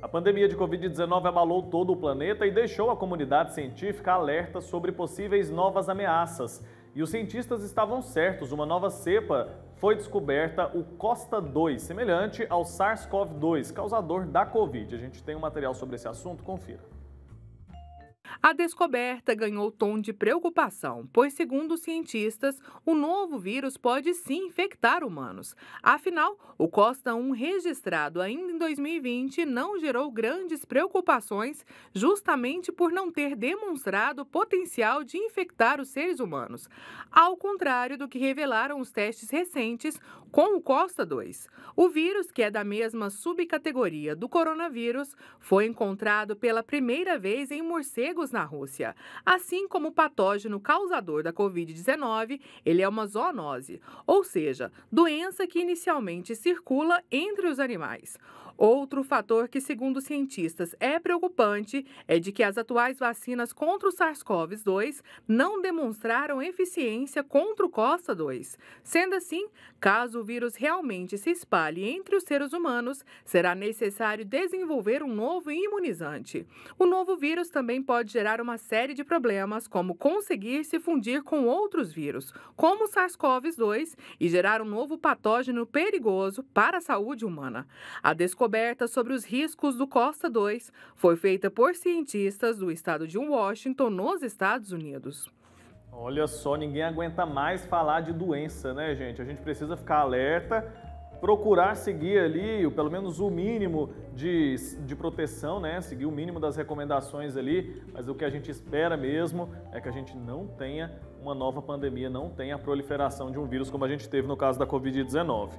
A pandemia de Covid-19 abalou todo o planeta e deixou a comunidade científica alerta sobre possíveis novas ameaças. E os cientistas estavam certos, uma nova cepa foi descoberta, o Costa 2, semelhante ao SARS-CoV-2, causador da Covid. A gente tem um material sobre esse assunto, confira. A descoberta ganhou tom de preocupação, pois, segundo os cientistas, o novo vírus pode sim infectar humanos. Afinal, o Costa 1 registrado ainda em 2020 não gerou grandes preocupações, justamente por não ter demonstrado potencial de infectar os seres humanos, ao contrário do que revelaram os testes recentes com o Costa 2. O vírus, que é da mesma subcategoria do coronavírus, foi encontrado pela primeira vez em morcegos vírus na Rússia. Assim como o patógeno causador da Covid-19, ele é uma zoonose, ou seja, doença que inicialmente circula entre os animais. Outro fator que, segundo cientistas, é preocupante é de que as atuais vacinas contra o SARS-CoV-2 não demonstraram eficiência contra o COSTA-2. Sendo assim, caso o vírus realmente se espalhe entre os seres humanos, será necessário desenvolver um novo imunizante. O novo vírus também pode gerar uma série de problemas, como conseguir se fundir com outros vírus, como o SARS-CoV-2, e gerar um novo patógeno perigoso para a saúde humana. A descoberta sobre os riscos do Costa 2 foi feita por cientistas do estado de Washington, nos Estados Unidos. Olha só, ninguém aguenta mais falar de doença, né, gente? A gente precisa ficar alerta procurar seguir ali, pelo menos o mínimo de, de proteção, né? Seguir o mínimo das recomendações ali, mas o que a gente espera mesmo é que a gente não tenha uma nova pandemia, não tenha a proliferação de um vírus como a gente teve no caso da Covid-19.